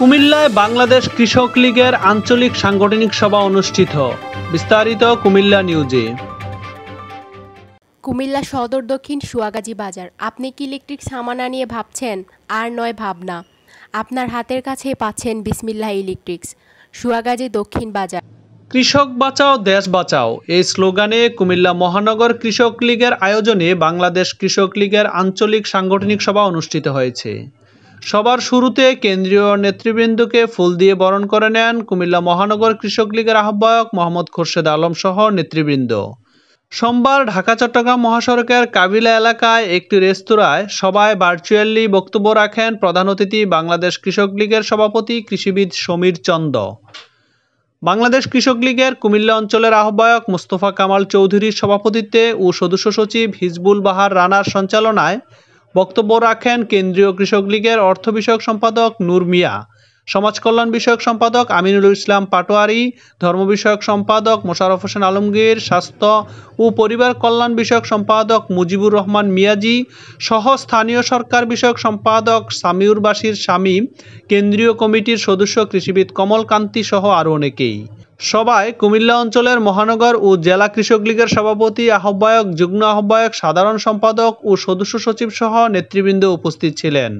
কুমিল্লায় বাংলাদেশ কৃষক লীগের আঞ্চলিক সাংগঠনিক সভা অনুষ্ঠিত বিস্তারিত কুমিল্লা নিউজে কুমিল্লা সদর দক্ষিণ সুয়াগাজী বাজার আপনি কি ইলেকট্রিক সামানা নিয়ে ভাবছেন আর নয় ভাবনা আপনার হাতের কাছে পাচ্ছেন বিসমিল্লা ইলেকট্রিক্স সুয়াগাজী দক্ষিণ বাজার কৃষক বাঁচাও দেশ বাঁচাও এই স্লোগানে কুমিল্লা মহানগর কৃষক লীগের আয়োজনে বাংলাদেশ কৃষক লীগের আঞ্চলিক সাংগঠনিক সভা অনুষ্ঠিত হয়েছে সবার শুরুতে কেন্দ্রীয় নেতৃবৃন্দকে ফুল দিয়ে বরণ করে নেন কুমিল্লা মহানগর কৃষক লীগের আহ্বায়ক মোহাম্মদ খোরশেদ আলম সহ নেতৃবৃন্দ সোমবার ঢাকা চট্টগ্রাম মহাসড়কের কাবিলা এলাকায় একটি রেস্তোরাঁয় সবাই ভার্চুয়ালি বক্তব্য রাখেন প্রধান অতিথি বাংলাদেশ কৃষক লীগের সভাপতি কৃষিবিদ সমীর চন্দ বাংলাদেশ কৃষক লীগের কুমিল্লা অঞ্চলের আহ্বায়ক মোস্তফা কামাল চৌধুরীর সভাপতিত্বে ও সদস্য সচিব হিজবুল বাহার রানার সঞ্চালনায় বক্তব্য রাখেন কেন্দ্রীয় কৃষক লীগের অর্থ বিষয়ক সম্পাদক নূর মিয়া সমাজকল্যাণ বিষয়ক সম্পাদক আমিনুল ইসলাম পাটোয়ারি ধর্ম বিষয়ক সম্পাদক মোশারফ হোসেন আলমগীর স্বাস্থ্য ও পরিবার কল্যাণ বিষয়ক সম্পাদক মুজিবুর রহমান মিয়াজি সহ স্থানীয় সরকার বিষয়ক সম্পাদক সামিউর বাসির স্বামী কেন্দ্রীয় কমিটির সদস্য কৃষিবিদ কমল কান্তি সহ আরও অনেকেই সভায় কুমিল্লা অঞ্চলের মহানগর ও জেলা কৃষক লীগের সভাপতি আহ্বায়ক যুগ্ম আহ্বায়ক সাধারণ সম্পাদক ও সদস্য সচিব সহ নেতৃবৃন্দ উপস্থিত ছিলেন